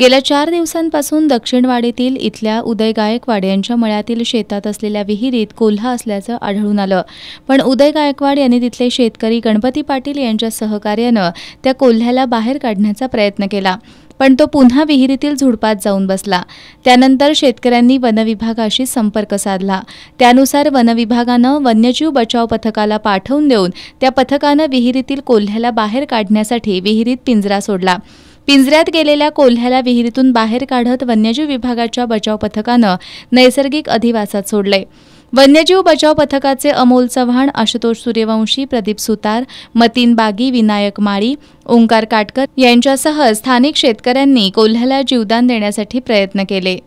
गेल्या चार दिवसांपासून दक्षिणवाडीतील इथल्या उदय गायकवाड यांच्या मळ्यातील शेतात असलेल्या विहिरीत कोल्हा असल्याचं आढळून आलं पण उदय गायकवाड यांनी तिथले शेतकरी गणपती पाटील यांच्या सहकार्यानं त्या कोल्ह्याला बाहेर काढण्याचा प्रयत्न केला पण तो पुन्हा विहिरीतील झुडपात जाऊन बसला त्यानंतर शेतकऱ्यांनी वनविभागाशी संपर्क साधला त्यानुसार वनविभागानं वन्यजीव बचाव पथकाला पाठवून देऊन त्या पथकानं विहिरीतील कोल्ह्याला बाहेर काढण्यासाठी विहिरीत पिंजरा सोडला पिंजऱ्यात गेलेल्या कोल्ह्याला विहिरीतून बाहेर काढत वन्यजीव विभागाच्या बचाव पथकानं नैसर्गिक अधिवासात सोडले वन्यजीव बचाव पथकाचे अमोल चव्हाण आशुतोष सूर्यवंशी प्रदीप सुतार मतीन बागी विनायक माळी ओंकार काटकर यांच्यासह स्थानिक शेतकऱ्यांनी कोल्ह्याला जीवदान देण्यासाठी प्रयत्न केले